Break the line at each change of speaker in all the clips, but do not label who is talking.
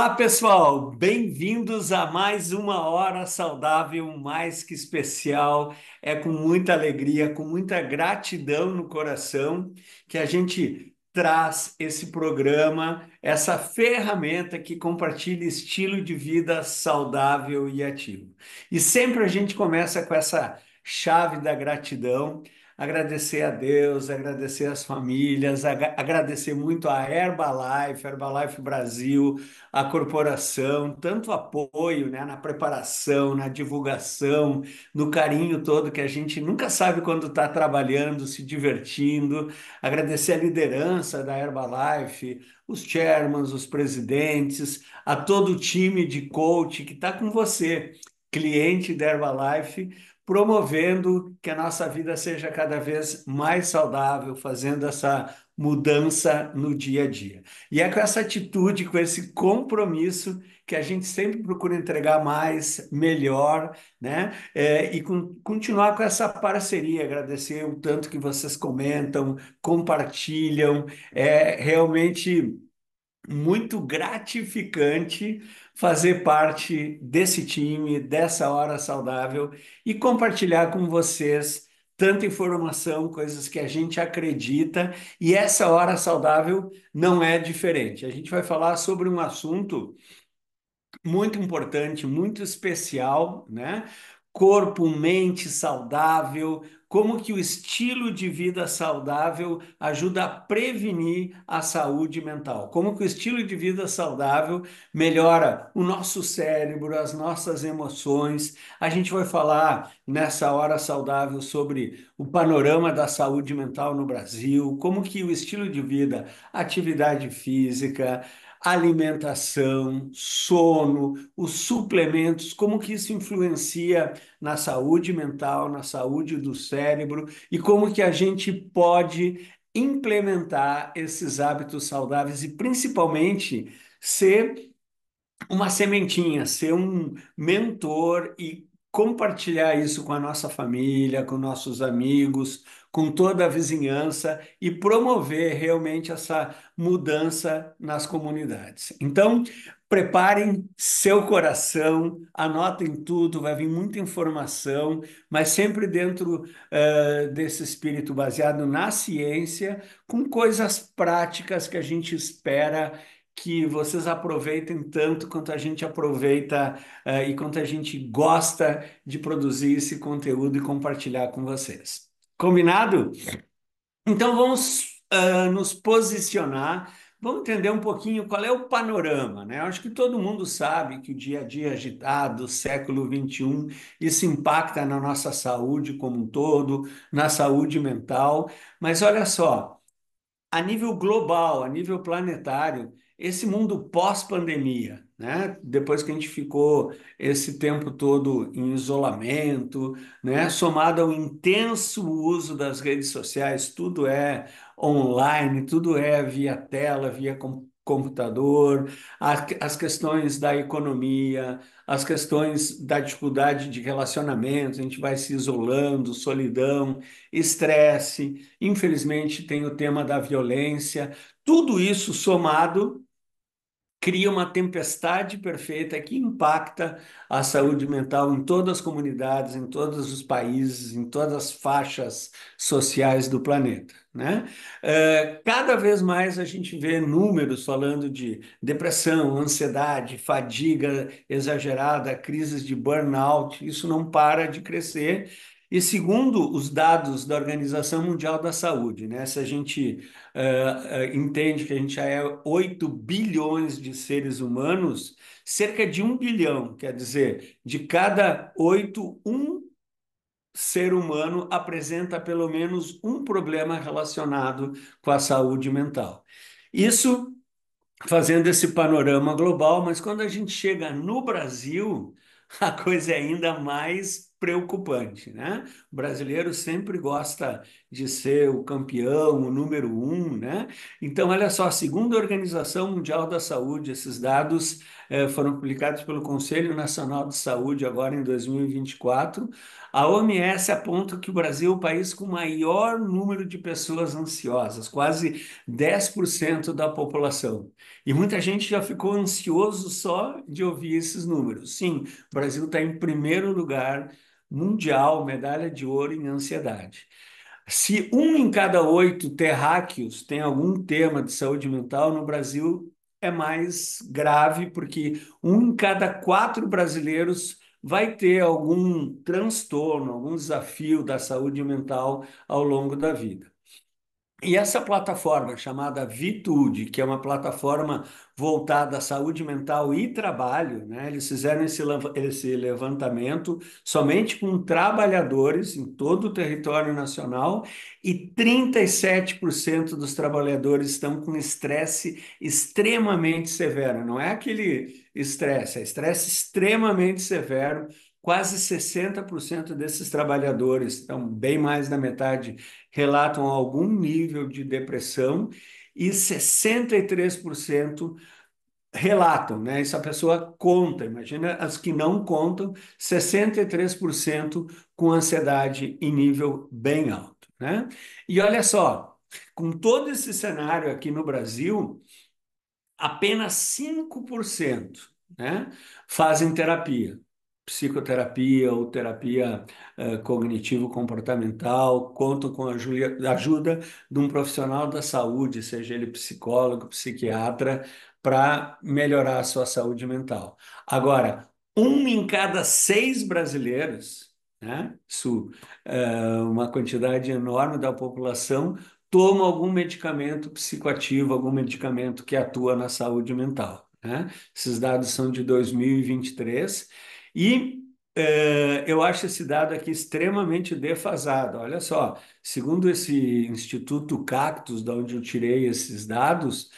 Olá, pessoal! Bem-vindos a mais uma hora saudável, mais que especial. É com muita alegria, com muita gratidão no coração que a gente traz esse programa, essa ferramenta que compartilha estilo de vida saudável e ativo. E sempre a gente começa com essa chave da gratidão agradecer a Deus, agradecer as famílias, ag agradecer muito a Herbalife, Herbalife Brasil, a corporação, tanto apoio né, na preparação, na divulgação, no carinho todo que a gente nunca sabe quando está trabalhando, se divertindo. Agradecer a liderança da Herbalife, os chairmans, os presidentes, a todo o time de coach que está com você, cliente da Herbalife promovendo que a nossa vida seja cada vez mais saudável, fazendo essa mudança no dia a dia. E é com essa atitude, com esse compromisso que a gente sempre procura entregar mais, melhor, né? É, e com, continuar com essa parceria, agradecer o tanto que vocês comentam, compartilham, é realmente muito gratificante fazer parte desse time, dessa hora saudável e compartilhar com vocês tanta informação, coisas que a gente acredita, e essa hora saudável não é diferente. A gente vai falar sobre um assunto muito importante, muito especial, né? Corpo, mente saudável, como que o estilo de vida saudável ajuda a prevenir a saúde mental, como que o estilo de vida saudável melhora o nosso cérebro, as nossas emoções. A gente vai falar nessa hora saudável sobre o panorama da saúde mental no Brasil, como que o estilo de vida, atividade física, alimentação, sono, os suplementos, como que isso influencia na saúde mental, na saúde do cérebro e como que a gente pode implementar esses hábitos saudáveis e principalmente ser uma sementinha, ser um mentor e compartilhar isso com a nossa família, com nossos amigos, com toda a vizinhança e promover realmente essa mudança nas comunidades. Então, preparem seu coração, anotem tudo, vai vir muita informação, mas sempre dentro uh, desse espírito baseado na ciência, com coisas práticas que a gente espera que vocês aproveitem tanto quanto a gente aproveita uh, e quanto a gente gosta de produzir esse conteúdo e compartilhar com vocês. Combinado? Então vamos uh, nos posicionar, vamos entender um pouquinho qual é o panorama, né? Eu acho que todo mundo sabe que o dia a dia agitado, século XXI, isso impacta na nossa saúde como um todo, na saúde mental, mas olha só, a nível global, a nível planetário, esse mundo pós-pandemia, né? Depois que a gente ficou esse tempo todo em isolamento, né? Somado ao intenso uso das redes sociais, tudo é online, tudo é via tela, via computador, as questões da economia, as questões da dificuldade de relacionamento, a gente vai se isolando, solidão, estresse, infelizmente tem o tema da violência, tudo isso somado cria uma tempestade perfeita que impacta a saúde mental em todas as comunidades, em todos os países, em todas as faixas sociais do planeta. Né? Eh, cada vez mais a gente vê números falando de depressão, ansiedade, fadiga exagerada, crises de burnout, isso não para de crescer e segundo os dados da Organização Mundial da Saúde, né? se a gente uh, uh, entende que a gente já é 8 bilhões de seres humanos, cerca de 1 bilhão, quer dizer, de cada 8, um ser humano apresenta pelo menos um problema relacionado com a saúde mental. Isso fazendo esse panorama global, mas quando a gente chega no Brasil, a coisa é ainda mais preocupante, né? O brasileiro sempre gosta de ser o campeão, o número um, né? Então, olha só, segundo a Organização Mundial da Saúde, esses dados eh, foram publicados pelo Conselho Nacional de Saúde agora em 2024, a OMS aponta que o Brasil é o país com maior número de pessoas ansiosas, quase 10% da população. E muita gente já ficou ansioso só de ouvir esses números. Sim, o Brasil está em primeiro lugar mundial, medalha de ouro em ansiedade. Se um em cada oito terráqueos tem algum tema de saúde mental, no Brasil é mais grave, porque um em cada quatro brasileiros vai ter algum transtorno, algum desafio da saúde mental ao longo da vida. E essa plataforma chamada Vitude, que é uma plataforma voltada à saúde mental e trabalho, né? eles fizeram esse, esse levantamento somente com trabalhadores em todo o território nacional e 37% dos trabalhadores estão com estresse extremamente severo. Não é aquele estresse, é estresse extremamente severo Quase 60% desses trabalhadores, então bem mais da metade, relatam algum nível de depressão e 63% relatam, né? Isso a pessoa conta, imagina as que não contam, 63% com ansiedade em nível bem alto, né? E olha só, com todo esse cenário aqui no Brasil, apenas 5% né, fazem terapia psicoterapia ou terapia eh, cognitivo-comportamental, contam com a ajuda de um profissional da saúde, seja ele psicólogo, psiquiatra, para melhorar a sua saúde mental. Agora, um em cada seis brasileiros, né, isso é eh, uma quantidade enorme da população, toma algum medicamento psicoativo, algum medicamento que atua na saúde mental. Né? Esses dados são de 2023 e eh, eu acho esse dado aqui extremamente defasado. Olha só, segundo esse Instituto Cactus, da onde eu tirei esses dados,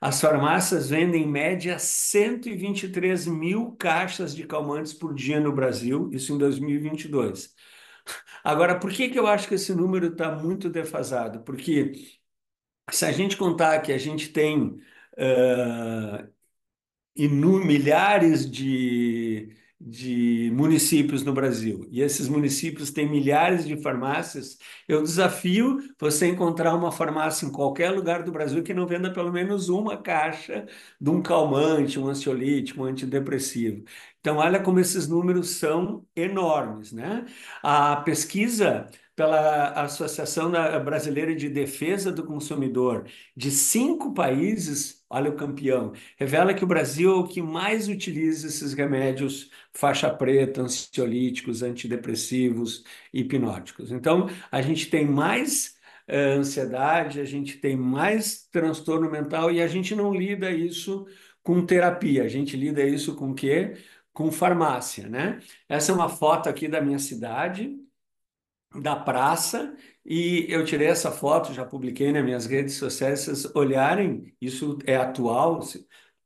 as farmácias vendem em média 123 mil caixas de calmantes por dia no Brasil, isso em 2022. Agora, por que, que eu acho que esse número está muito defasado? Porque se a gente contar que a gente tem uh, milhares de de municípios no Brasil, e esses municípios têm milhares de farmácias, eu desafio você encontrar uma farmácia em qualquer lugar do Brasil que não venda pelo menos uma caixa de um calmante, um ansiolítico, um antidepressivo. Então, olha como esses números são enormes, né? A pesquisa pela Associação Brasileira de Defesa do Consumidor de cinco países, olha o campeão, revela que o Brasil é o que mais utiliza esses remédios faixa preta, ansiolíticos, antidepressivos hipnóticos. Então, a gente tem mais eh, ansiedade, a gente tem mais transtorno mental e a gente não lida isso com terapia, a gente lida isso com o quê? Com farmácia, né? Essa é uma foto aqui da minha cidade, da praça e eu tirei essa foto, já publiquei nas minhas redes sociais, se vocês olharem, isso é atual,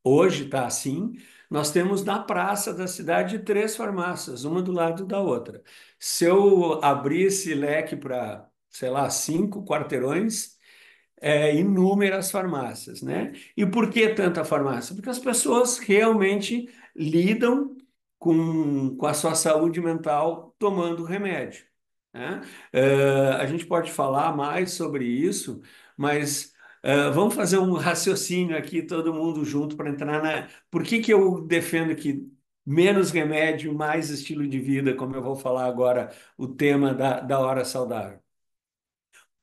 hoje está assim, nós temos na praça da cidade três farmácias, uma do lado da outra. Se eu abrir esse leque para, sei lá, cinco quarteirões, é, inúmeras farmácias, né? E por que tanta farmácia? Porque as pessoas realmente lidam com, com a sua saúde mental tomando remédio. Né? Uh, a gente pode falar mais sobre isso, mas uh, vamos fazer um raciocínio aqui, todo mundo junto, para entrar na. Por que, que eu defendo que menos remédio, mais estilo de vida, como eu vou falar agora, o tema da, da hora saudável?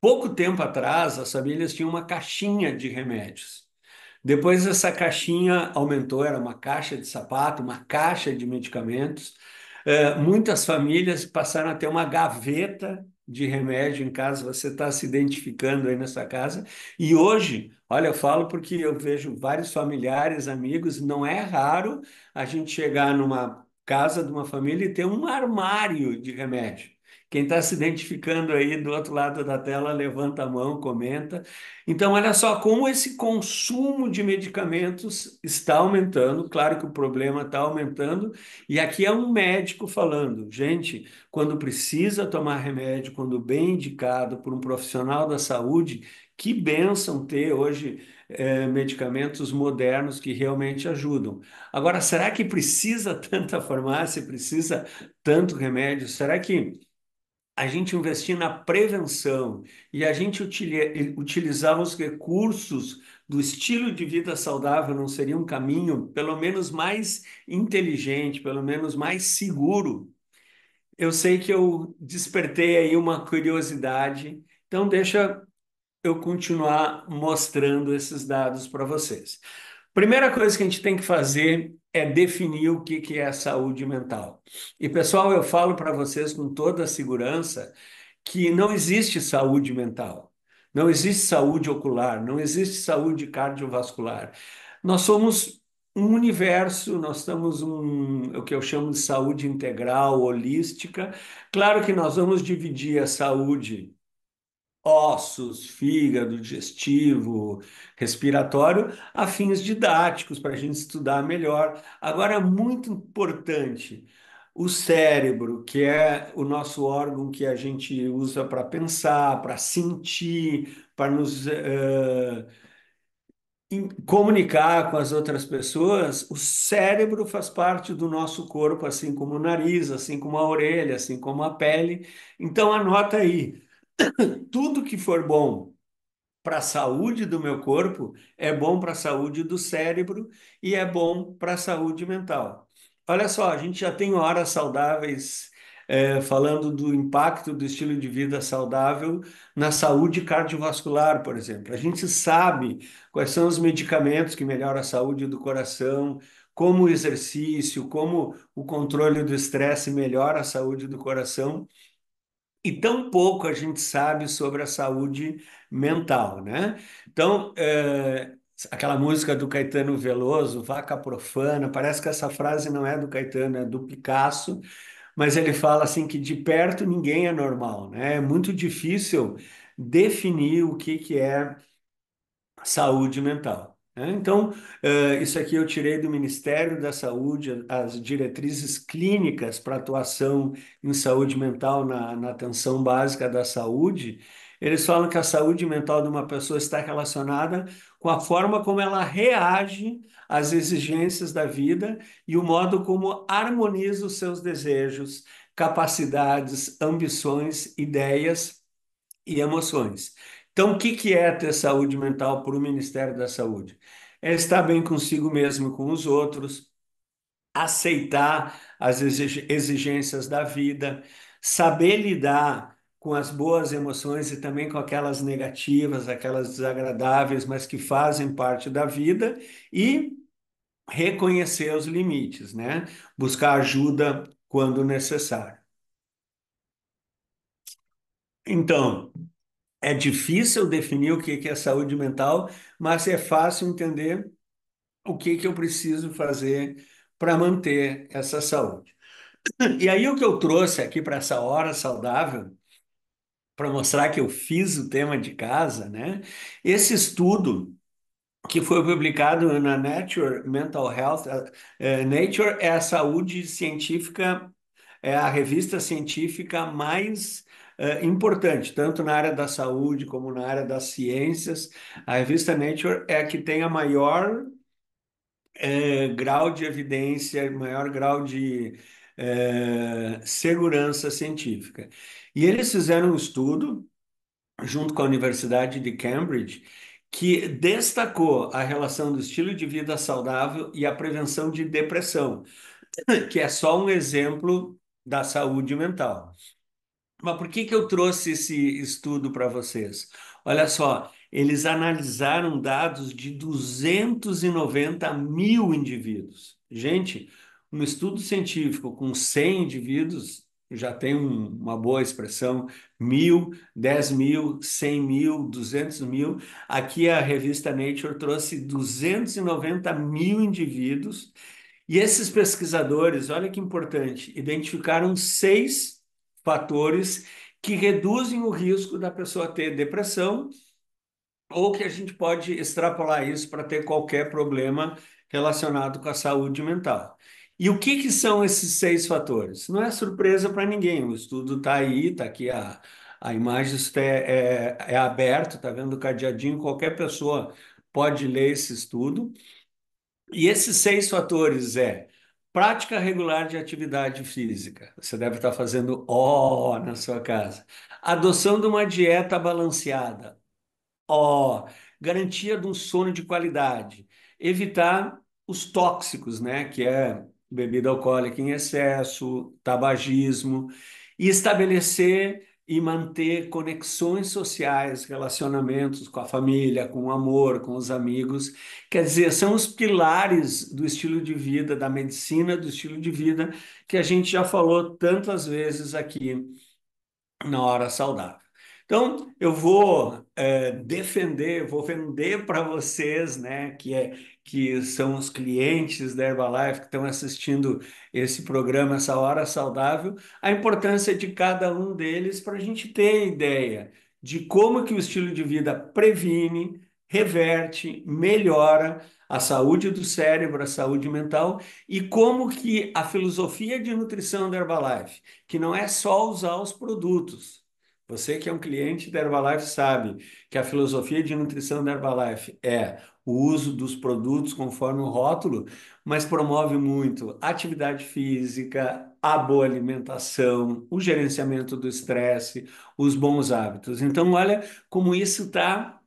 Pouco tempo atrás, as famílias tinham uma caixinha de remédios. Depois, essa caixinha aumentou, era uma caixa de sapato, uma caixa de medicamentos. É, muitas famílias passaram a ter uma gaveta de remédio em casa, você está se identificando aí nessa casa. E hoje, olha, eu falo porque eu vejo vários familiares, amigos, não é raro a gente chegar numa casa de uma família e ter um armário de remédio. Quem está se identificando aí do outro lado da tela, levanta a mão, comenta. Então, olha só como esse consumo de medicamentos está aumentando. Claro que o problema está aumentando. E aqui é um médico falando. Gente, quando precisa tomar remédio, quando bem indicado por um profissional da saúde, que bênção ter hoje eh, medicamentos modernos que realmente ajudam. Agora, será que precisa tanta farmácia, precisa tanto remédio? Será que a gente investir na prevenção e a gente utilizar os recursos do estilo de vida saudável não seria um caminho, pelo menos mais inteligente, pelo menos mais seguro? Eu sei que eu despertei aí uma curiosidade, então deixa eu continuar mostrando esses dados para vocês. Primeira coisa que a gente tem que fazer é definir o que, que é saúde mental. E, pessoal, eu falo para vocês com toda a segurança que não existe saúde mental, não existe saúde ocular, não existe saúde cardiovascular. Nós somos um universo, nós estamos um, o que eu chamo de saúde integral, holística. Claro que nós vamos dividir a saúde ossos, fígado, digestivo, respiratório, a fins didáticos, para a gente estudar melhor. Agora, é muito importante, o cérebro, que é o nosso órgão que a gente usa para pensar, para sentir, para nos uh, comunicar com as outras pessoas, o cérebro faz parte do nosso corpo, assim como o nariz, assim como a orelha, assim como a pele. Então, anota aí tudo que for bom para a saúde do meu corpo é bom para a saúde do cérebro e é bom para a saúde mental. Olha só, a gente já tem horas saudáveis é, falando do impacto do estilo de vida saudável na saúde cardiovascular, por exemplo. A gente sabe quais são os medicamentos que melhoram a saúde do coração, como o exercício, como o controle do estresse melhora a saúde do coração e tão pouco a gente sabe sobre a saúde mental, né? Então, é, aquela música do Caetano Veloso, Vaca Profana, parece que essa frase não é do Caetano, é do Picasso, mas ele fala assim que de perto ninguém é normal, né? É muito difícil definir o que, que é saúde mental. Né? Então, eh, isso aqui eu tirei do Ministério da Saúde, as diretrizes clínicas para atuação em saúde mental na, na atenção básica da saúde. Eles falam que a saúde mental de uma pessoa está relacionada com a forma como ela reage às exigências da vida e o modo como harmoniza os seus desejos, capacidades, ambições, ideias e emoções. Então, o que, é ter saúde mental para o Ministério da Saúde? É estar bem consigo mesmo, com os outros, aceitar as exigências da vida, saber lidar com as boas emoções e também com aquelas negativas, aquelas desagradáveis, mas que fazem parte da vida e reconhecer os limites, né? Buscar ajuda quando necessário. Então, é difícil definir o que é saúde mental, mas é fácil entender o que que eu preciso fazer para manter essa saúde. E aí o que eu trouxe aqui para essa hora saudável, para mostrar que eu fiz o tema de casa, né? Esse estudo que foi publicado na Nature Mental Health, uh, Nature é a saúde científica, é a revista científica mais uh, importante, tanto na área da saúde como na área das ciências. A revista Nature é a que tem a maior eh, grau de evidência, maior grau de eh, segurança científica. E eles fizeram um estudo, junto com a Universidade de Cambridge, que destacou a relação do estilo de vida saudável e a prevenção de depressão, que é só um exemplo da saúde mental. Mas por que, que eu trouxe esse estudo para vocês? Olha só, eles analisaram dados de 290 mil indivíduos. Gente, um estudo científico com 100 indivíduos já tem um, uma boa expressão, mil, dez mil, cem mil, duzentos mil. Aqui a revista Nature trouxe 290 mil indivíduos e esses pesquisadores, olha que importante, identificaram seis fatores que reduzem o risco da pessoa ter depressão ou que a gente pode extrapolar isso para ter qualquer problema relacionado com a saúde mental. E o que, que são esses seis fatores? Não é surpresa para ninguém, o estudo está aí, está aqui a, a imagem é, é, é aberto, está vendo o cadeadinho, qualquer pessoa pode ler esse estudo. E esses seis fatores é Prática regular de atividade física. Você deve estar fazendo ó na sua casa. Adoção de uma dieta balanceada. Ó. Garantia de um sono de qualidade. Evitar os tóxicos, né? Que é bebida alcoólica em excesso, tabagismo. E estabelecer e manter conexões sociais, relacionamentos com a família, com o amor, com os amigos. Quer dizer, são os pilares do estilo de vida, da medicina do estilo de vida, que a gente já falou tantas vezes aqui na Hora Saudável. Então, eu vou é, defender, vou vender para vocês né, que é que são os clientes da Herbalife que estão assistindo esse programa, essa hora saudável, a importância de cada um deles para a gente ter ideia de como que o estilo de vida previne, reverte, melhora a saúde do cérebro, a saúde mental e como que a filosofia de nutrição da Herbalife, que não é só usar os produtos, você que é um cliente da Herbalife sabe que a filosofia de nutrição da Herbalife é o uso dos produtos conforme o rótulo, mas promove muito atividade física, a boa alimentação, o gerenciamento do estresse, os bons hábitos. Então, olha como isso está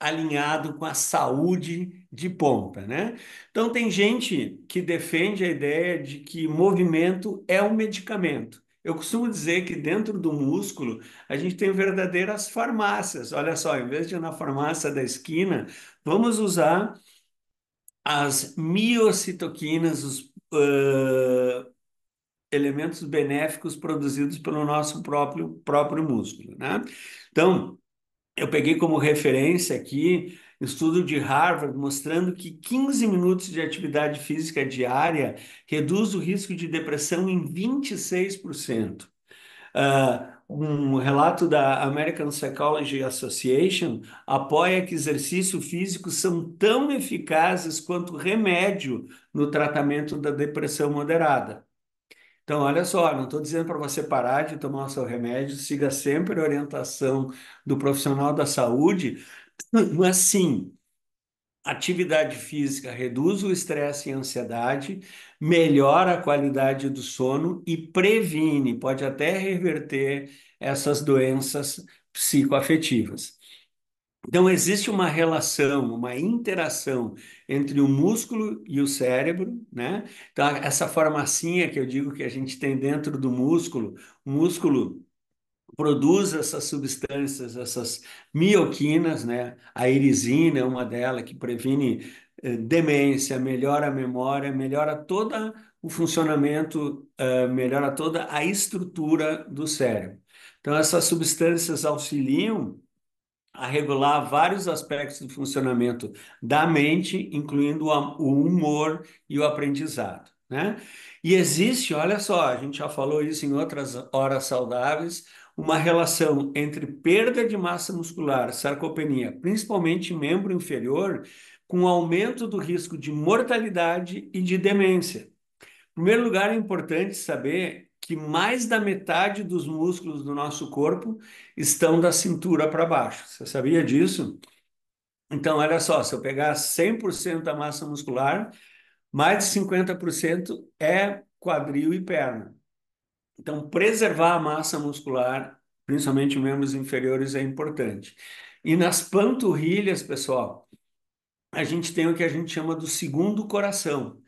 alinhado com a saúde de ponta, né? Então tem gente que defende a ideia de que movimento é um medicamento. Eu costumo dizer que dentro do músculo a gente tem verdadeiras farmácias. Olha só, em vez de ir na farmácia da esquina, vamos usar as miocitoquinas, os uh, elementos benéficos produzidos pelo nosso próprio, próprio músculo. Né? Então, eu peguei como referência aqui Estudo de Harvard mostrando que 15 minutos de atividade física diária reduz o risco de depressão em 26%. Uh, ah, um relato da American Psychology Association apoia que exercício físico são tão eficazes quanto remédio no tratamento da depressão moderada. Então, olha só, não estou dizendo para você parar de tomar o seu remédio, siga sempre a orientação do profissional da saúde, assim, atividade física reduz o estresse e a ansiedade, melhora a qualidade do sono e previne, pode até reverter essas doenças psicoafetivas. Então, existe uma relação, uma interação entre o músculo e o cérebro, né? Então, essa formacinha assim é que eu digo que a gente tem dentro do músculo, o músculo produz essas substâncias, essas mioquinas, né? A irisina é uma delas que previne eh, demência, melhora a memória, melhora todo o funcionamento, eh, melhora toda a estrutura do cérebro. Então, essas substâncias auxiliam a regular vários aspectos do funcionamento da mente, incluindo o humor e o aprendizado. Né? E existe, olha só, a gente já falou isso em outras horas saudáveis, uma relação entre perda de massa muscular, sarcopenia, principalmente membro inferior, com aumento do risco de mortalidade e de demência. Em primeiro lugar, é importante saber que mais da metade dos músculos do nosso corpo estão da cintura para baixo. Você sabia disso? Então, olha só, se eu pegar 100% da massa muscular, mais de 50% é quadril e perna. Então, preservar a massa muscular, principalmente membros inferiores, é importante. E nas panturrilhas, pessoal, a gente tem o que a gente chama do segundo coração,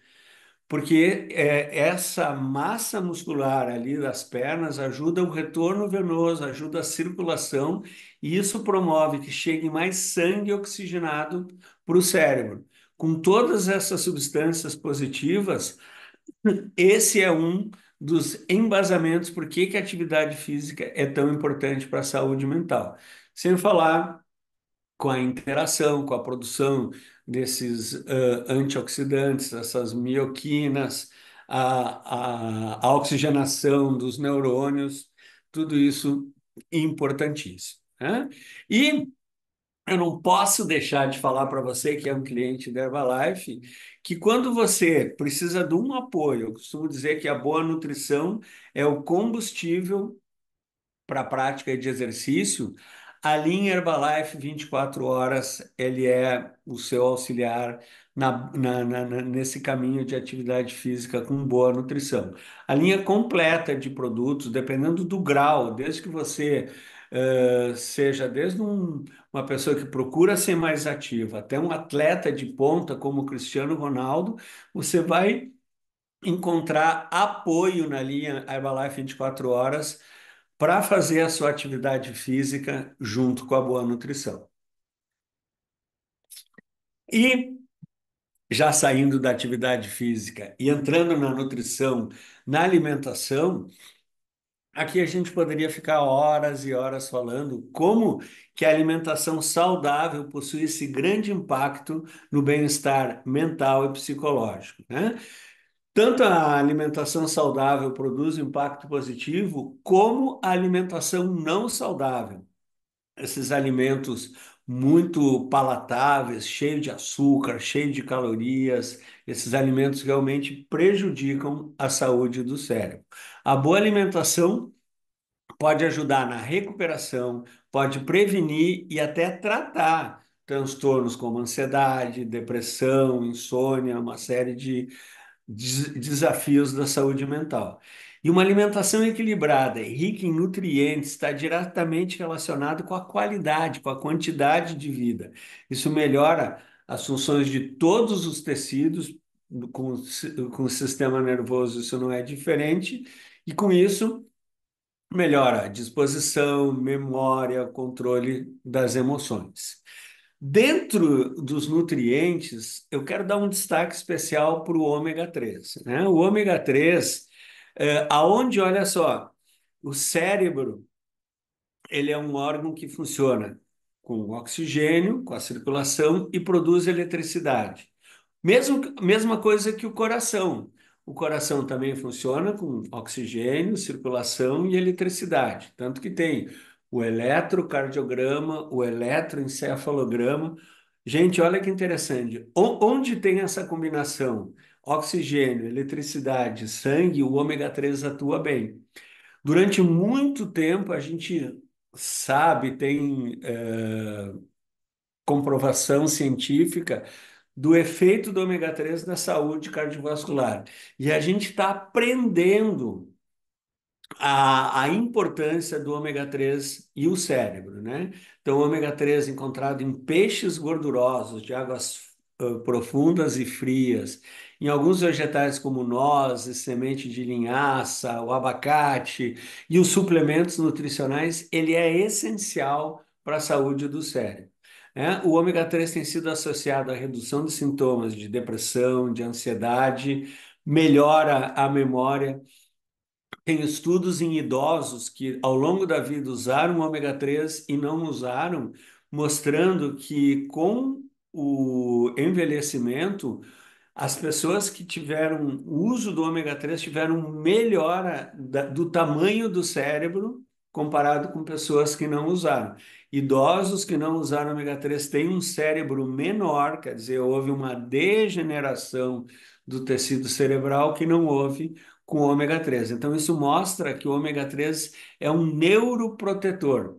porque é, essa massa muscular ali das pernas ajuda o retorno venoso, ajuda a circulação, e isso promove que chegue mais sangue oxigenado para o cérebro. Com todas essas substâncias positivas, esse é um dos embasamentos por que, a atividade física é tão importante para a saúde mental. Sem falar com a interação, com a produção desses uh, antioxidantes, essas mioquinas, a, a, a, oxigenação dos neurônios, tudo isso importantíssimo. Né? E eu não posso deixar de falar para você que é um cliente da Herbalife que quando você precisa de um apoio, eu costumo dizer que a boa nutrição é o combustível para a prática de exercício, a linha Herbalife 24 horas, ele é o seu auxiliar na, na, na, nesse caminho de atividade física com boa nutrição. A linha completa de produtos, dependendo do grau, desde que você eh, seja desde um, uma pessoa que procura ser mais ativa até um atleta de ponta como o Cristiano Ronaldo, você vai encontrar apoio na linha Herbalife 24 horas para fazer a sua atividade física junto com a boa nutrição. E já saindo da atividade física e entrando na nutrição, na alimentação, Aqui a gente poderia ficar horas e horas falando como que a alimentação saudável possui esse grande impacto no bem-estar mental e psicológico, né? Tanto a alimentação saudável produz impacto positivo, como a alimentação não saudável. Esses alimentos muito palatáveis, cheios de açúcar, cheios de calorias, esses alimentos realmente prejudicam a saúde do cérebro. A boa alimentação pode ajudar na recuperação, pode prevenir e até tratar transtornos como ansiedade, depressão, insônia, uma série de desafios da saúde mental. E uma alimentação equilibrada e rica em nutrientes está diretamente relacionado com a qualidade, com a quantidade de vida. Isso melhora as funções de todos os tecidos com, com o sistema nervoso, isso não é diferente, e com isso melhora a disposição, memória, controle das emoções. Dentro dos nutrientes, eu quero dar um destaque especial para o ômega 3. Né? O ômega 3, é, aonde, olha só, o cérebro ele é um órgão que funciona com o oxigênio, com a circulação e produz eletricidade. Mesmo, mesma coisa que o coração. O coração também funciona com oxigênio, circulação e eletricidade. Tanto que tem o eletrocardiograma, o eletroencefalograma. Gente, olha que interessante. Onde tem essa combinação? Oxigênio, eletricidade, sangue, o ômega 3 atua bem. Durante muito tempo, a gente sabe, tem é, comprovação científica do efeito do ômega 3 na saúde cardiovascular. E a gente está aprendendo a, a, importância do ômega 3 e o cérebro, né? Então, o ômega 3 encontrado em peixes gordurosos de águas uh, profundas e frias em alguns vegetais como nozes, semente de linhaça, o abacate e os suplementos nutricionais, ele é essencial para a saúde do cérebro. É, o ômega 3 tem sido associado à redução de sintomas de depressão, de ansiedade, melhora a memória. Tem estudos em idosos que, ao longo da vida, usaram o ômega 3 e não usaram, mostrando que, com o envelhecimento, as pessoas que tiveram uso do ômega 3 tiveram melhora da, do tamanho do cérebro comparado com pessoas que não usaram. Idosos que não usaram ômega 3 têm um cérebro menor, quer dizer, houve uma degeneração do tecido cerebral que não houve com ômega 3. Então, isso mostra que o ômega 3 é um neuroprotetor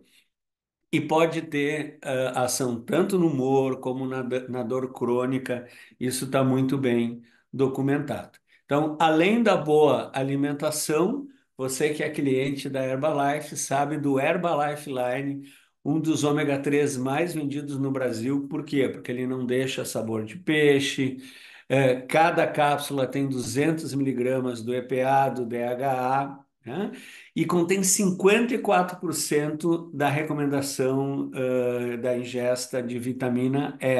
e pode ter uh, ação tanto no humor como na, na dor crônica. Isso está muito bem documentado. Então, além da boa alimentação, você que é cliente da Herbalife sabe do Herbalife Line, um dos ômega 3 mais vendidos no Brasil. Por quê? Porque ele não deixa sabor de peixe. É, cada cápsula tem 200 miligramas do EPA, do DHA. Né? e contém 54% da recomendação uh, da ingesta de vitamina E,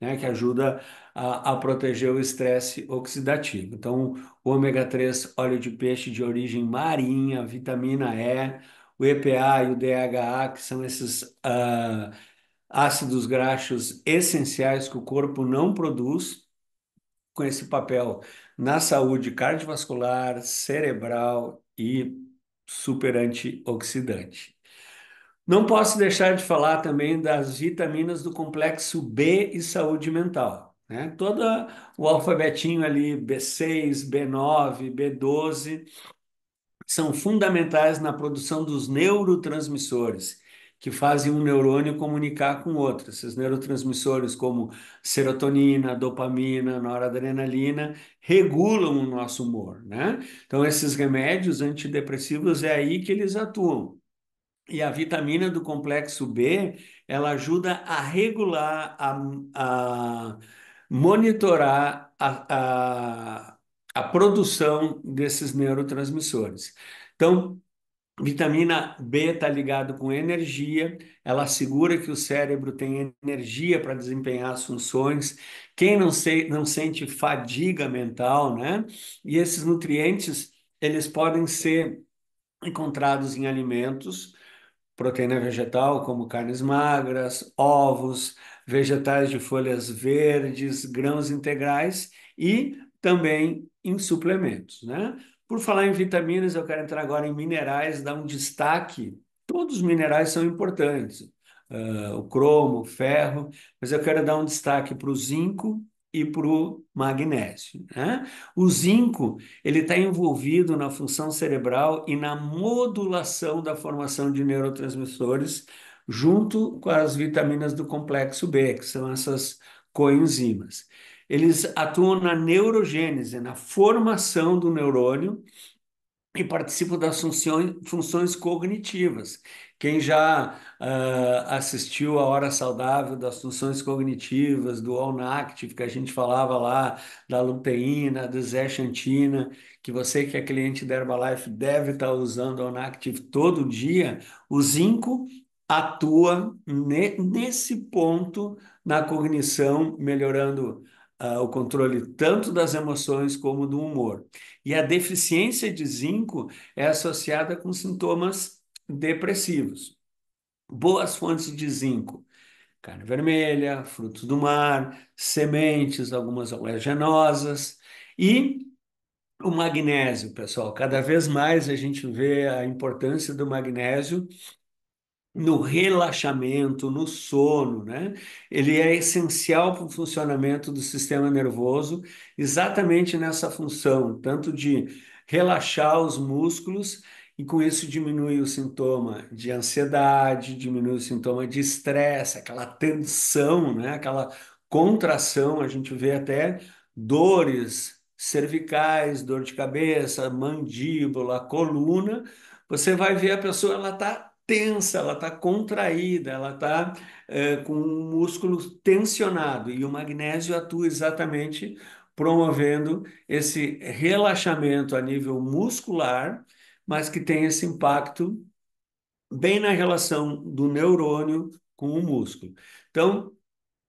né, que ajuda a, a proteger o estresse oxidativo. Então, ômega 3, óleo de peixe de origem marinha, vitamina E, o EPA e o DHA, que são esses uh, ácidos graxos essenciais que o corpo não produz, com esse papel na saúde cardiovascular, cerebral e super antioxidante. Não posso deixar de falar também das vitaminas do complexo B e saúde mental. Né? Todo o alfabetinho ali, B6, B9, B12, são fundamentais na produção dos neurotransmissores que fazem um neurônio comunicar com outro. Esses neurotransmissores como serotonina, dopamina, noradrenalina regulam o nosso humor, né? Então esses remédios antidepressivos é aí que eles atuam. E a vitamina do complexo B, ela ajuda a regular, a, a monitorar a, a, a produção desses neurotransmissores. Então, Vitamina B está ligado com energia, ela assegura que o cérebro tem energia para desempenhar as funções. Quem não, se, não sente fadiga mental, né? E esses nutrientes, eles podem ser encontrados em alimentos, proteína vegetal, como carnes magras, ovos, vegetais de folhas verdes, grãos integrais e também em suplementos, né? Por falar em vitaminas, eu quero entrar agora em minerais, dar um destaque. Todos os minerais são importantes, uh, o cromo, o ferro, mas eu quero dar um destaque para o zinco e para o magnésio. Né? O zinco ele está envolvido na função cerebral e na modulação da formação de neurotransmissores junto com as vitaminas do complexo B, que são essas coenzimas. Eles atuam na neurogênese, na formação do neurônio e participam das funções, funções cognitivas. Quem já uh, assistiu a Hora Saudável das funções cognitivas, do All que a gente falava lá, da luteína, do zeaxantina, que você que é cliente da Herbalife deve estar tá usando o Active todo dia, o zinco atua ne nesse ponto na cognição, melhorando uh, o controle tanto das emoções como do humor. E a deficiência de zinco é associada com sintomas depressivos. Boas fontes de zinco: carne vermelha, frutos do mar, sementes, algumas oleaginosas e o magnésio, pessoal. Cada vez mais a gente vê a importância do magnésio no relaxamento, no sono, né? Ele é essencial para o funcionamento do sistema nervoso, exatamente nessa função, tanto de relaxar os músculos e com isso diminui o sintoma de ansiedade, diminui o sintoma de estresse, aquela tensão, né? Aquela contração, a gente vê até dores cervicais, dor de cabeça, mandíbula, coluna, você vai ver a pessoa ela está tensa, ela está contraída, ela está é, eh, com o músculo tensionado. E o magnésio atua exatamente promovendo esse relaxamento a nível muscular, mas que tem esse impacto bem na relação do neurônio com o músculo. Então,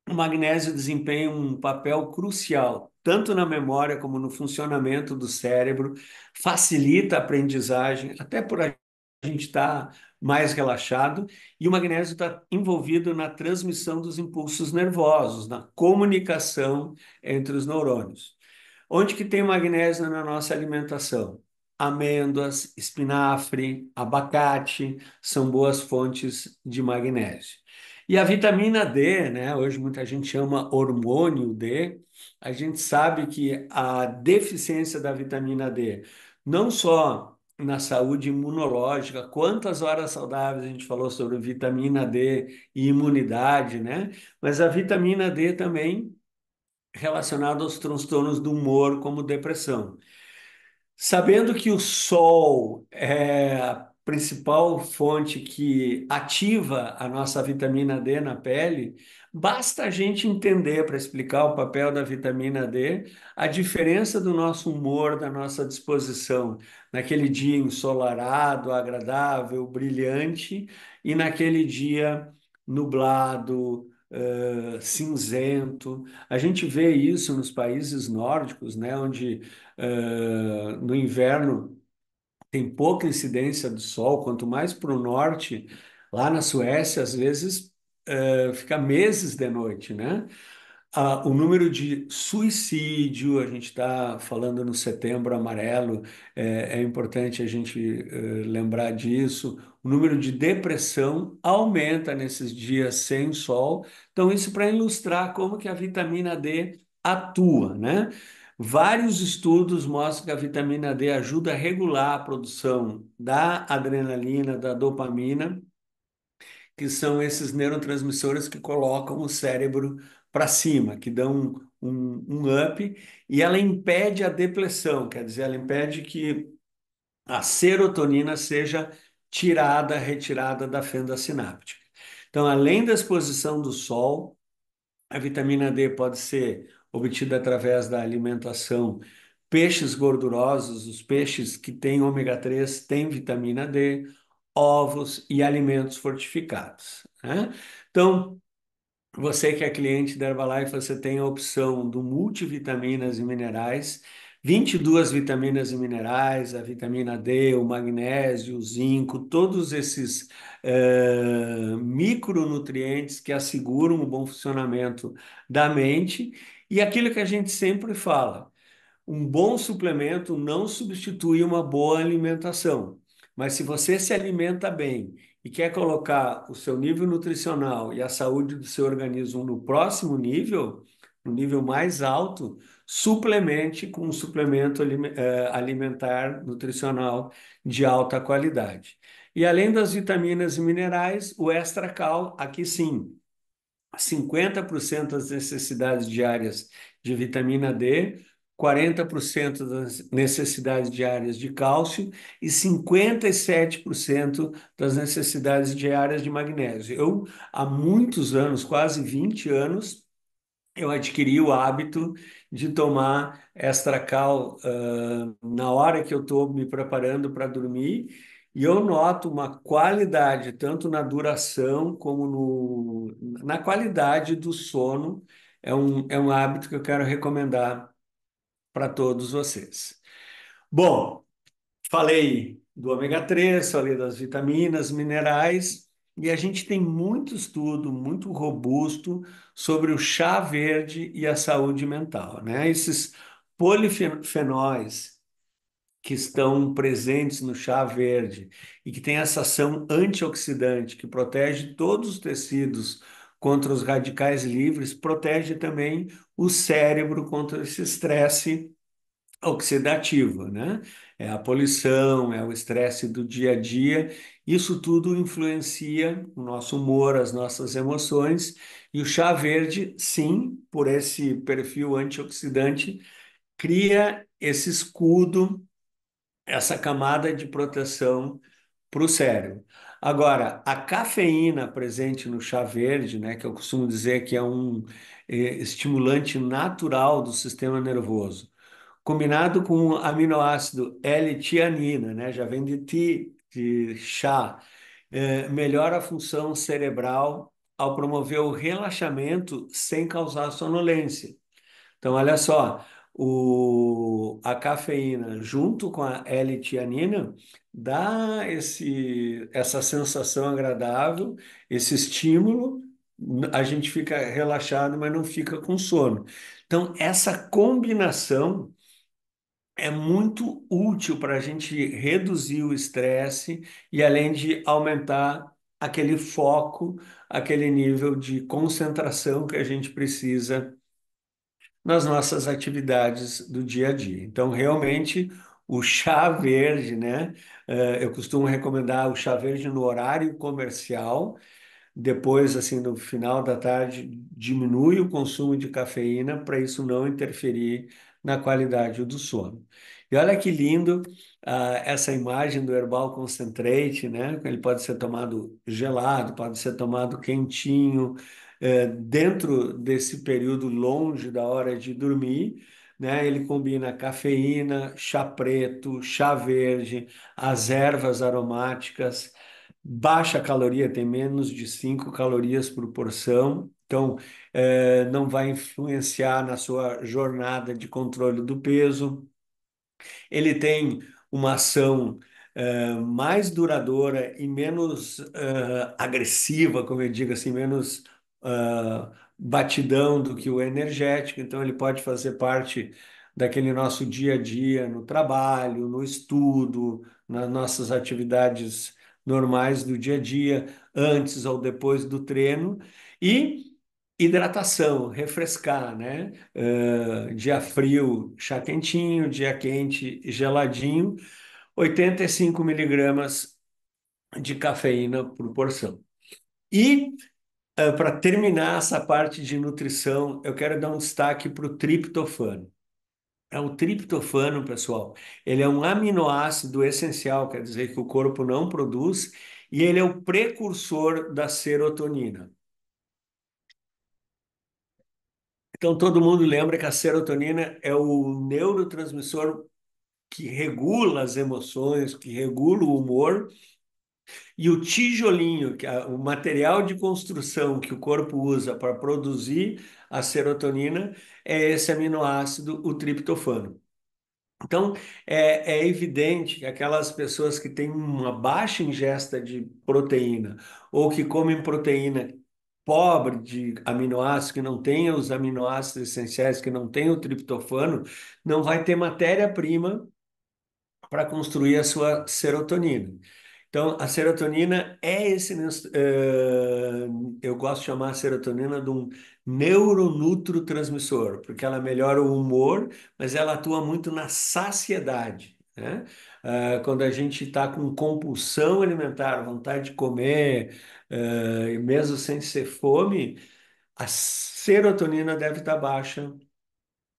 o magnésio desempenha um papel crucial, tanto na memória como no funcionamento do cérebro, facilita a aprendizagem, até por a a gente está mais relaxado e o magnésio está envolvido na transmissão dos impulsos nervosos, na comunicação entre os neurônios. Onde que tem magnésio na nossa alimentação? Amêndoas, espinafre, abacate são boas fontes de magnésio. E a vitamina D, né? Hoje muita gente chama hormônio D. A gente sabe que a deficiência da vitamina D não só na saúde imunológica, quantas horas saudáveis a gente falou sobre vitamina D e imunidade, né? Mas a vitamina D também relacionada aos transtornos do humor, como depressão. Sabendo que o sol é principal fonte que ativa a nossa vitamina D na pele, basta a gente entender para explicar o papel da vitamina D, a diferença do nosso humor, da nossa disposição, naquele dia ensolarado, agradável, brilhante, e naquele dia nublado, Uh, cinzento. A gente vê isso nos países nórdicos, né, onde uh, no inverno tem pouca incidência do sol, quanto mais para o norte, lá na Suécia, às vezes uh, fica meses de noite, né? Ah, o número de suicídio, a gente está falando no setembro amarelo, é, é importante a gente eh, lembrar disso. O número de depressão aumenta nesses dias sem sol. Então, isso para ilustrar como que a vitamina D atua, né? Vários estudos mostram que a vitamina D ajuda a regular a produção da adrenalina, da dopamina, que são esses neurotransmissores que colocam o cérebro para cima, que dão um, um up, e ela impede a depressão, quer dizer, ela impede que a serotonina seja tirada, retirada da fenda sináptica. Então, além da exposição do sol, a vitamina D pode ser obtida através da alimentação. Peixes gordurosos, os peixes que têm ômega 3 têm vitamina D, ovos e alimentos fortificados. Né? Então, você que é cliente da Herbalife, você tem a opção do multivitaminas e minerais, 22 vitaminas e minerais, a vitamina D, o magnésio, o zinco, todos esses eh, micronutrientes que asseguram o bom funcionamento da mente e aquilo que a gente sempre fala, um bom suplemento não substitui uma boa alimentação. Mas se você se alimenta bem e quer colocar o seu nível nutricional e a saúde do seu organismo no próximo nível, no nível mais alto, suplemente com um suplemento eh, alimentar nutricional de alta qualidade. E além das vitaminas e minerais, o extracal, aqui sim, 50% das necessidades diárias de vitamina D, 40% das necessidades diárias de cálcio e 57% das necessidades diárias de magnésio. Eu, há muitos anos, quase 20 anos, eu adquiri o hábito de tomar extracal uh, na hora que eu estou me preparando para dormir e eu noto uma qualidade, tanto na duração como no, na qualidade do sono. É um, é um hábito que eu quero recomendar para todos vocês. Bom, falei do ômega 3, falei das vitaminas, minerais, e a gente tem muito estudo, muito robusto, sobre o chá verde e a saúde mental. Né? Esses polifenóis que estão presentes no chá verde e que tem essa ação antioxidante que protege todos os tecidos contra os radicais livres, protege também o cérebro contra esse estresse oxidativo, né? É a poluição, é o estresse do dia a dia, isso tudo influencia o nosso humor, as nossas emoções, e o chá verde, sim, por esse perfil antioxidante, cria esse escudo essa camada de proteção para o cérebro. Agora, a cafeína presente no chá verde, né, que eu costumo dizer que é um eh, estimulante natural do sistema nervoso, combinado com o aminoácido L-tianina, né, já vem de ti, de chá, eh, melhora a função cerebral ao promover o relaxamento sem causar sonolência. Então, olha só, o, a cafeína junto com a L-tianina dá esse, essa sensação agradável, esse estímulo, a gente fica relaxado, mas não fica com sono. Então, essa combinação é muito útil para a gente reduzir o estresse e, além de aumentar aquele foco, aquele nível de concentração que a gente precisa nas nossas atividades do dia a dia. Então, realmente, o chá verde, né? Eh, eu costumo recomendar o chá verde no horário comercial. Depois, assim, no final da tarde, diminui o consumo de cafeína para isso não interferir na qualidade do sono. E olha que lindo uh, essa imagem do Herbal Concentrate, né? Ele pode ser tomado gelado, pode ser tomado quentinho, é, dentro desse período longe da hora de dormir, né? Ele combina cafeína, chá preto, chá verde, as ervas aromáticas, baixa caloria, tem menos de 5 calorias por porção, então é, não vai influenciar na sua jornada de controle do peso. Ele tem uma ação é, mais duradoura e menos é, agressiva, como eu digo assim, menos uh, batidão do que o energético, então ele pode fazer parte daquele nosso dia a dia no trabalho, no estudo, nas nossas atividades normais do dia a dia, antes ou depois do treino, e hidratação, refrescar, né? Uh, dia frio, chá quentinho, dia quente, geladinho, 85 miligramas de cafeína por porção. E ah, para terminar essa parte de nutrição, eu quero dar um destaque para o triptofano. É o triptofano, pessoal. Ele é um aminoácido essencial, quer dizer que o corpo não produz, e ele é o precursor da serotonina. Então, todo mundo lembra que a serotonina é o neurotransmissor que regula as emoções, que regula o humor e o tijolinho, que é o material de construção que o corpo usa para produzir a serotonina, é esse aminoácido, o triptofano. Então, é, é, evidente que aquelas pessoas que têm uma baixa ingesta de proteína ou que comem proteína pobre de aminoácidos, que não tem os aminoácidos essenciais, que não tem o triptofano, não vai ter matéria-prima para construir a sua serotonina. Então, a serotonina é esse. Uh, eu gosto de chamar a serotonina de um neuronutrotransmissor, porque ela melhora o humor, mas ela atua muito na saciedade. Né? Uh, quando a gente está com compulsão alimentar, vontade de comer, uh, mesmo sem ser fome, a serotonina deve estar tá baixa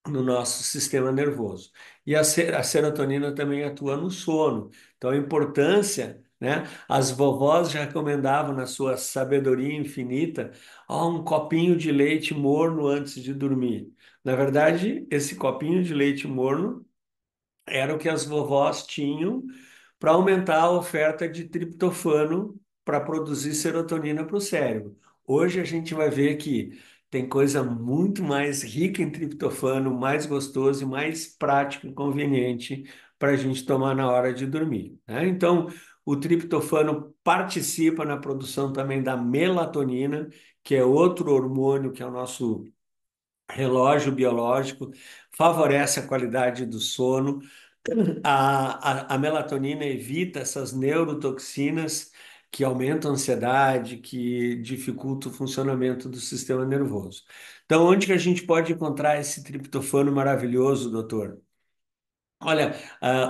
no nosso sistema nervoso. E a, ser, a serotonina também atua no sono. Então, a importância né? As vovós já recomendavam, na sua sabedoria infinita, um copinho de leite morno antes de dormir. Na verdade, esse copinho de leite morno era o que as vovós tinham para aumentar a oferta de triptofano para produzir serotonina para o cérebro. Hoje a gente vai ver que tem coisa muito mais rica em triptofano, mais gostoso e mais prático e conveniente para a gente tomar na hora de dormir. Né? Então, o triptofano participa na produção também da melatonina, que é outro hormônio que é o nosso relógio biológico, favorece a qualidade do sono. A, a, a melatonina evita essas neurotoxinas que aumentam a ansiedade, que dificultam o funcionamento do sistema nervoso. Então, onde que a gente pode encontrar esse triptofano maravilhoso, doutor? Olha,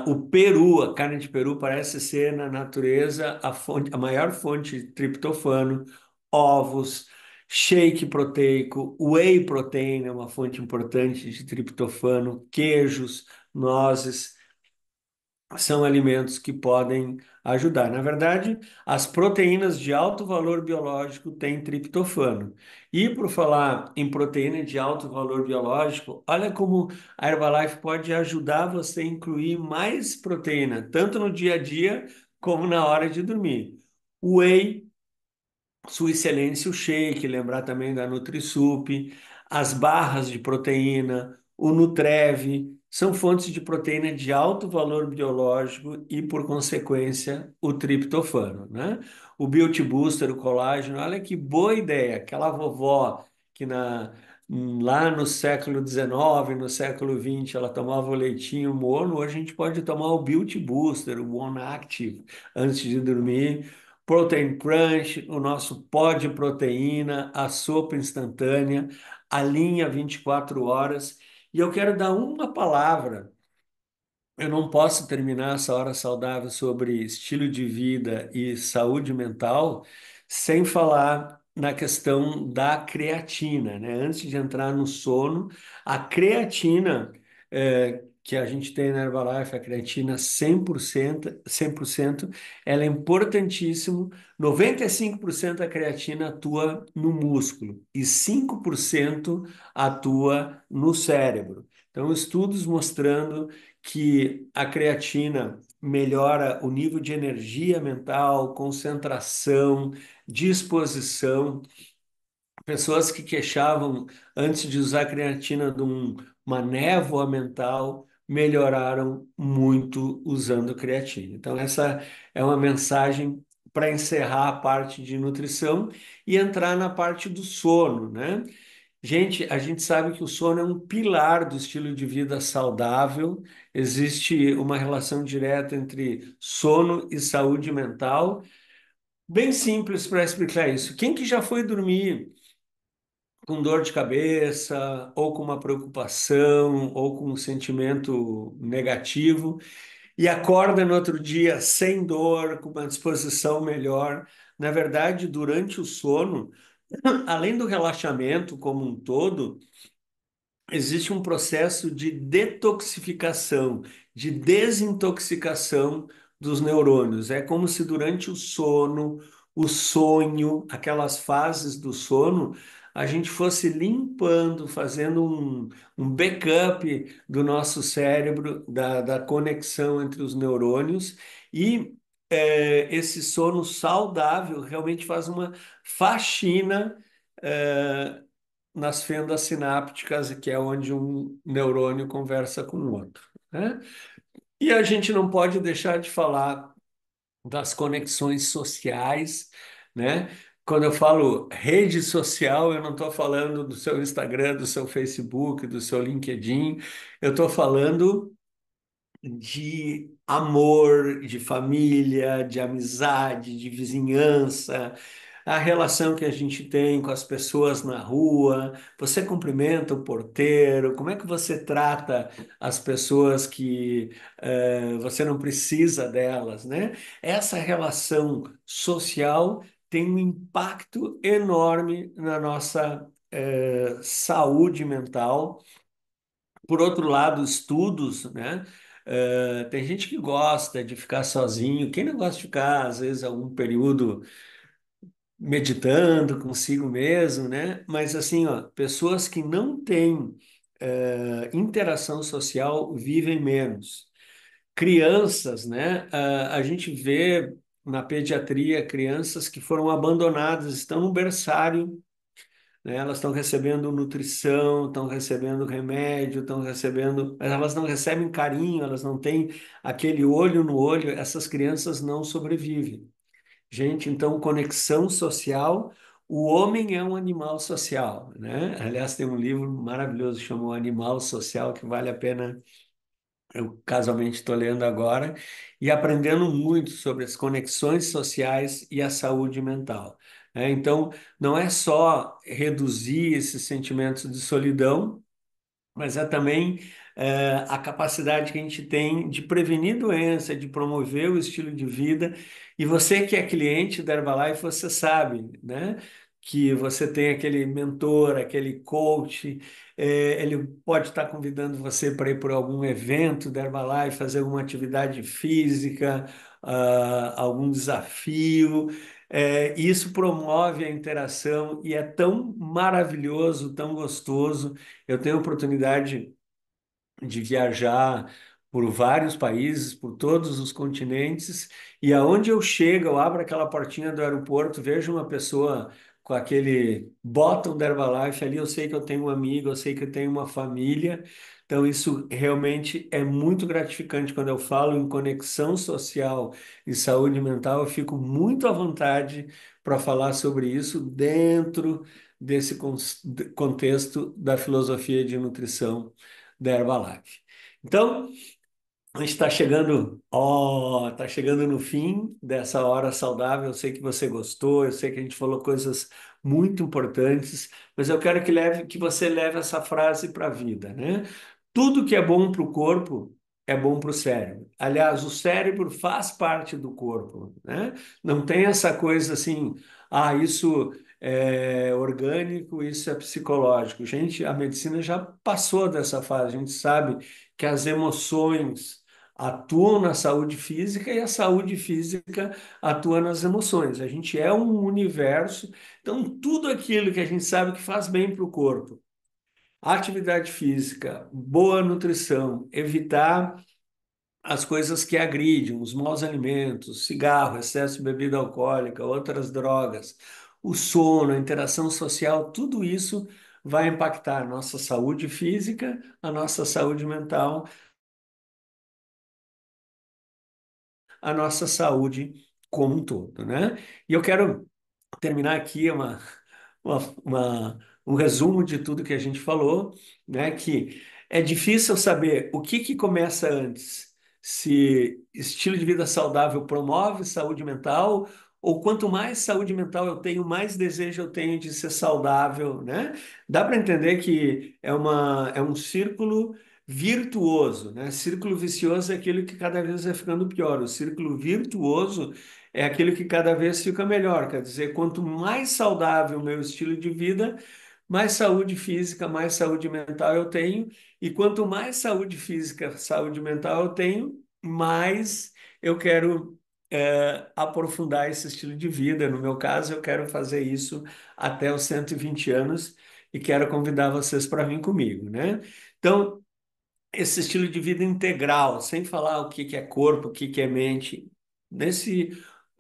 uh, o peru, a carne de peru parece ser na natureza a, fonte, a maior fonte de triptofano, ovos, shake proteico, whey protein é uma fonte importante de triptofano, queijos, nozes, são alimentos que podem ajudar. Na verdade, as proteínas de alto valor biológico têm triptofano. E por falar em proteína de alto valor biológico, olha como a Herbalife pode ajudar você a incluir mais proteína, tanto no dia a dia como na hora de dormir. O Whey, sua excelência, o shake, lembrar também da NutriSup, as barras de proteína, o Nutreve, são fontes de proteína de alto valor biológico e, por consequência, o triptofano, né? O Beauty Booster, o colágeno, olha que boa ideia. Aquela vovó que na, lá no século XIX, no século XX, ela tomava o leitinho morno, hoje a gente pode tomar o Beauty Booster, o One Active, antes de dormir. Protein Crunch, o nosso pó de proteína, a sopa instantânea, a linha 24 horas e eu quero dar uma palavra. Eu não posso terminar essa hora saudável sobre estilo de vida e saúde mental sem falar na questão da creatina, né? Antes de entrar no sono, a creatina, é, que a gente tem na Herbalife, a creatina 100%, 100%, ela é importantíssimo. 95% da creatina atua no músculo e 5% atua no cérebro. Então, estudos mostrando que a creatina melhora o nível de energia mental, concentração, disposição. Pessoas que queixavam antes de usar creatina de um, uma névoa mental, melhoraram muito usando creatina. Então, essa é uma mensagem para encerrar a parte de nutrição e entrar na parte do sono, né? Gente, a gente sabe que o sono é um pilar do estilo de vida saudável. Existe uma relação direta entre sono e saúde mental. Bem simples para explicar isso. Quem que já foi dormir com dor de cabeça, ou com uma preocupação, ou com um sentimento negativo, e acorda no outro dia sem dor, com uma disposição melhor. Na verdade, durante o sono, além do relaxamento como um todo, existe um processo de detoxificação, de desintoxicação dos neurônios. É como se durante o sono, o sonho, aquelas fases do sono, a gente fosse limpando, fazendo um, um backup do nosso cérebro, da, da conexão entre os neurônios e é, esse sono saudável realmente faz uma faxina é, nas fendas sinápticas, que é onde um neurônio conversa com o outro. Né? E a gente não pode deixar de falar das conexões sociais, né? quando eu falo rede social, eu não estou falando do seu Instagram, do seu Facebook, do seu LinkedIn. Eu estou falando de amor, de família, de amizade, de vizinhança, a relação que a gente tem com as pessoas na rua. Você cumprimenta o porteiro? Como é que você trata as pessoas que uh, você não precisa delas, né? Essa relação social tem um impacto enorme na nossa eh, saúde mental. Por outro lado, estudos, né? Eh, tem gente que gosta de ficar sozinho, quem não gosta de ficar, às vezes, algum período meditando consigo mesmo, né? Mas assim, ó, pessoas que não têm eh, interação social vivem menos crianças, né? A, a gente vê na pediatria crianças que foram abandonadas, estão no berçário, né? elas estão recebendo nutrição, estão recebendo remédio, estão recebendo. Elas não recebem carinho, elas não têm aquele olho no olho, essas crianças não sobrevivem. Gente, então, conexão social. O homem é um animal social, né? Aliás, tem um livro maravilhoso chamado Animal Social que vale a pena eu casualmente estou lendo agora, e aprendendo muito sobre as conexões sociais e a saúde mental. Né? Então, não é só reduzir esses sentimentos de solidão, mas é também é, a capacidade que a gente tem de prevenir doença, de promover o estilo de vida. E você que é cliente da Herbalife, você sabe, né? que você tem aquele mentor, aquele coach, é, ele pode estar tá convidando você para ir para algum evento da Herbalife, fazer alguma atividade física, uh, algum desafio. É, isso promove a interação e é tão maravilhoso, tão gostoso. Eu tenho a oportunidade de viajar por vários países, por todos os continentes, e aonde eu chego, eu abro aquela portinha do aeroporto, vejo uma pessoa com aquele bottom da Herbalife ali, eu sei que eu tenho um amigo, eu sei que eu tenho uma família. Então, isso realmente é muito gratificante. Quando eu falo em conexão social e saúde mental, eu fico muito à vontade para falar sobre isso dentro desse contexto da filosofia de nutrição da Herbalife. Então, a gente está chegando, está chegando no fim dessa hora saudável. Eu sei que você gostou, eu sei que a gente falou coisas muito importantes, mas eu quero que leve, que você leve essa frase para a vida, né? Tudo que é bom para o corpo é bom para o cérebro. Aliás, o cérebro faz parte do corpo, né? Não tem essa coisa assim, ah, isso é orgânico, isso é psicológico. Gente, a medicina já passou dessa fase. A gente sabe que as emoções atuam na saúde física e a saúde física atua nas emoções. A gente é um universo, então tudo aquilo que a gente sabe que faz bem para o corpo, atividade física, boa nutrição, evitar as coisas que agridem, os maus alimentos, cigarro, excesso de bebida alcoólica, outras drogas, o sono, a interação social, tudo isso vai impactar a nossa saúde física, a nossa saúde mental, a nossa saúde como um todo, né? E eu quero terminar aqui uma, uma, uma, um resumo de tudo que a gente falou, né? Que é difícil saber o que, que começa antes, se estilo de vida saudável promove saúde mental ou quanto mais saúde mental eu tenho, mais desejo eu tenho de ser saudável, né? Dá para entender que é, uma, é um círculo virtuoso, né? Círculo vicioso é aquele que cada vez vai ficando pior. O círculo virtuoso é aquele que cada vez fica melhor. Quer dizer, quanto mais saudável o meu estilo de vida, mais saúde física, mais saúde mental eu tenho. E quanto mais saúde física, saúde mental eu tenho, mais eu quero é, aprofundar esse estilo de vida. No meu caso, eu quero fazer isso até os 120 anos e quero convidar vocês para vir comigo, né? Então, esse estilo de vida integral, sem falar o que, que é corpo, o que, que é mente, nesse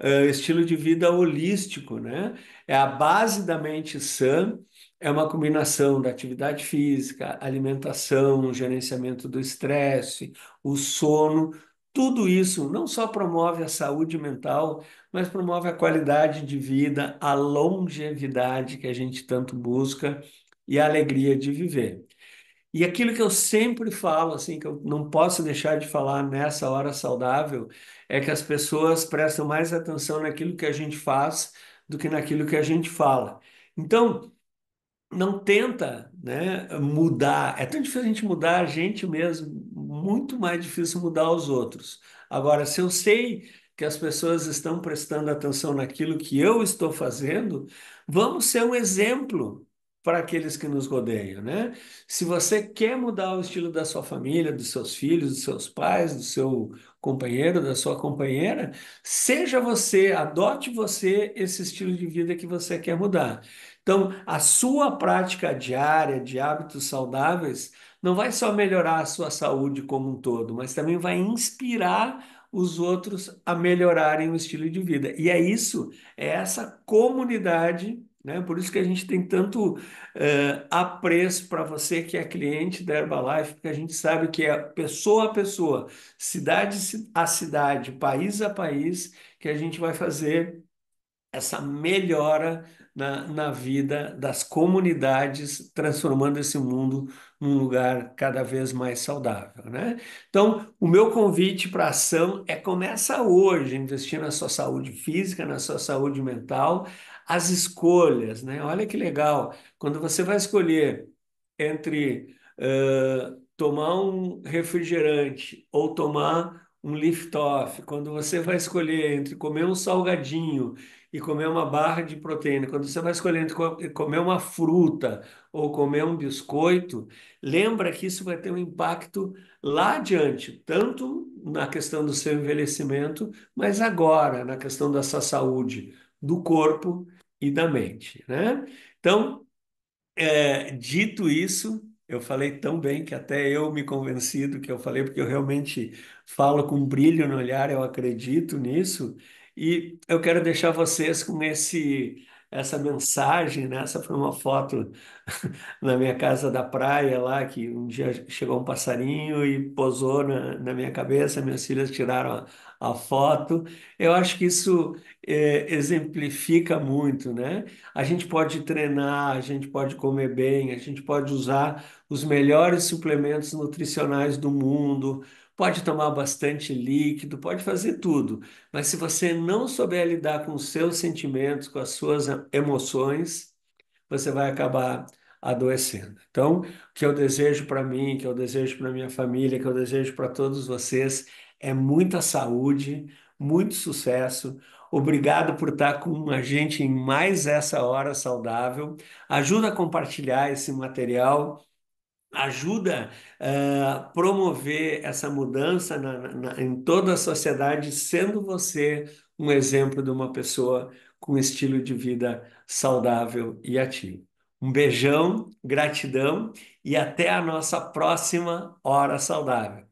uh, estilo de vida holístico, né? É a base da mente sã, é uma combinação da atividade física, alimentação, gerenciamento do estresse, o sono, tudo isso não só promove a saúde mental, mas promove a qualidade de vida, a longevidade que a gente tanto busca e a alegria de viver. E aquilo que eu sempre falo, assim, que eu não posso deixar de falar nessa hora saudável, é que as pessoas prestam mais atenção naquilo que a gente faz do que naquilo que a gente fala. Então, não tenta, né, mudar. É tão difícil a gente mudar a gente mesmo, muito mais difícil mudar os outros. Agora, se eu sei que as pessoas estão prestando atenção naquilo que eu estou fazendo, vamos ser um exemplo para aqueles que nos rodeiam, né? Se você quer mudar o estilo da sua família, dos seus filhos, dos seus pais, do seu companheiro, da sua companheira, seja você, adote você esse estilo de vida que você quer mudar. Então, a sua prática diária de hábitos saudáveis não vai só melhorar a sua saúde como um todo, mas também vai inspirar os outros a melhorarem o estilo de vida. E é isso, é essa comunidade né? Por isso que a gente tem tanto uh, apreço para você que é cliente da Herbalife, porque a gente sabe que é pessoa a pessoa, cidade a cidade, país a país, que a gente vai fazer essa melhora na, na vida das comunidades, transformando esse mundo num lugar cada vez mais saudável, né? Então, o meu convite para ação é começa hoje, investir na sua saúde física, na sua saúde mental as escolhas, né? Olha que legal. Quando você vai escolher entre uh, tomar um refrigerante ou tomar um lift-off, quando você vai escolher entre comer um salgadinho e comer uma barra de proteína, quando você vai escolher entre comer uma fruta ou comer um biscoito, lembra que isso vai ter um impacto lá adiante, tanto na questão do seu envelhecimento, mas agora na questão dessa saúde do corpo e da mente, né? Então, é, dito isso, eu falei tão bem que até eu me convenci do que eu falei, porque eu realmente falo com brilho no olhar, eu acredito nisso, e eu quero deixar vocês com esse essa mensagem, né? Essa foi uma foto na minha casa da praia lá, que um dia chegou um passarinho e pousou na, na minha cabeça, minhas filhas tiraram a foto. Eu acho que isso é, exemplifica muito, né? A gente pode treinar, a gente pode comer bem, a gente pode usar os melhores suplementos nutricionais do mundo, pode tomar bastante líquido, pode fazer tudo, mas se você não souber lidar com os seus sentimentos, com as suas emoções, você vai acabar adoecendo. Então, o que eu desejo para mim, que eu desejo para minha família, que eu desejo para todos vocês é muita saúde, muito sucesso. Obrigado por estar com a gente em mais essa hora saudável. Ajuda a compartilhar esse material ajuda a uh, promover essa mudança na, na, em toda a sociedade, sendo você um exemplo de uma pessoa com estilo de vida saudável e ativo. Um beijão, gratidão e até a nossa próxima Hora Saudável.